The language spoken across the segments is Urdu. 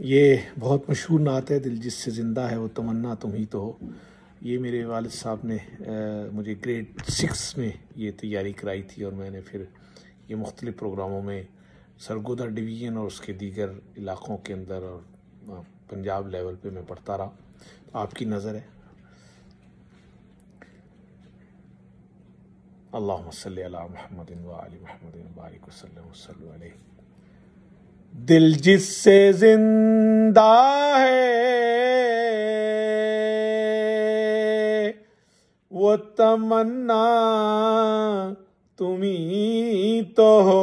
یہ بہت مشہور نعت ہے دل جس سے زندہ ہے وہ تمنا تم ہی تو ہو یہ میرے والد صاحب نے مجھے گریڈ سکس میں یہ تیاری کرائی تھی اور میں نے پھر یہ مختلف پروگراموں میں سرگودہ ڈویژن اور اس کے دیگر علاقوں کے اندر اور پنجاب لیول پہ میں پڑھتا رہا آپ کی نظر ہے اللہ صلی علی محمد و علی محمد و بارک و صلی اللہ علیہ دل جس سے زندہ ہے وہ تمنا تم تو ہو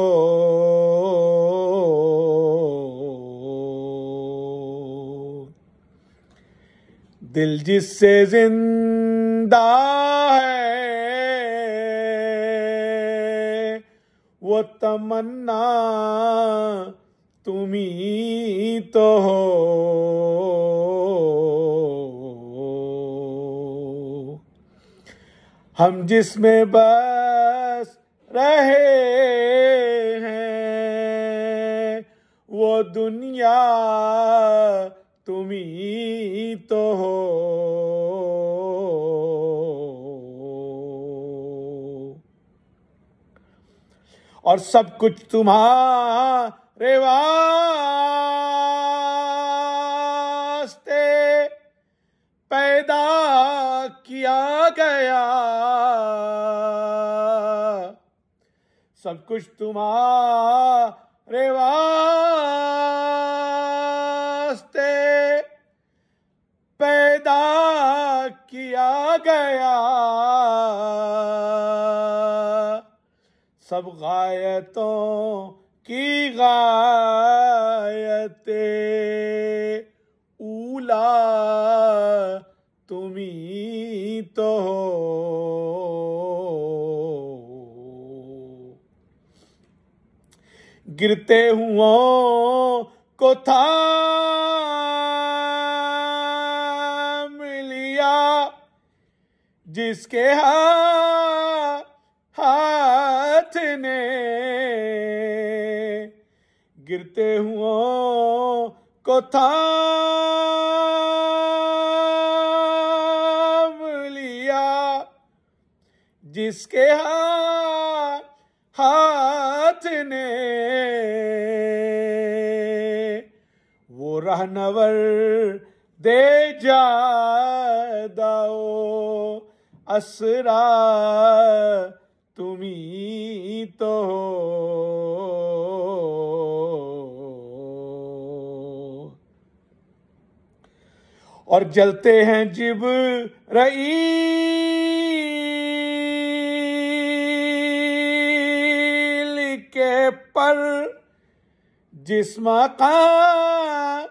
دل جس سے زندہ ہے وہ تمنا تم تو ہو ہم جس میں بس رہے ہیں وہ دنیا تم تو ہو اور سب کچھ تمہارا ریوستے پیدا کیا گیا سب کچھ تمہارے واسطے پیدا کیا گیا سب غایتوں کی غایت اولا تمہیں تو گرتے ہوں کو تھا ملیا جس کے ہاتھ ہاتھ نے گرتے ہوں ہوتا لیا جس کے ہاتھ ہاتھ نے وہ رہنور دے جا داؤ تمہیں تو تو اور جلتے ہیں جب رئی پر جس مقام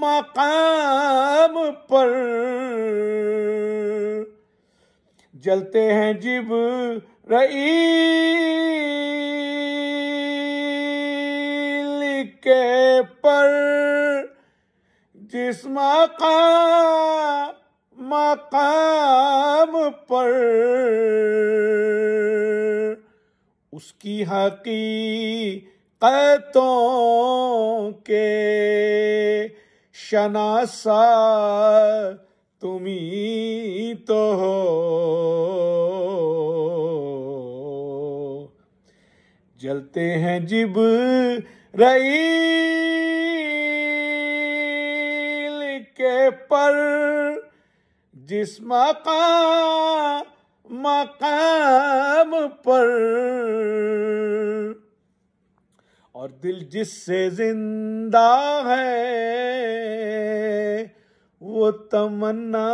مقام پر جلتے ہیں جب رئی کے پر جس مقام مقام پر اس کی حقیقتوں کے شناسا تمی تو ہو جلتے ہیں جب رئی کے پر جس مقام مقام پر اور دل جس سے زندہ ہے وہ تمنا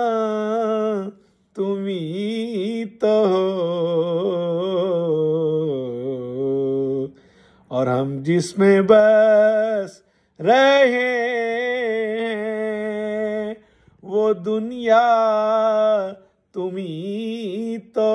تمہیں تو ہو اور ہم جس میں بس رہے দুনিয়া তুমি তো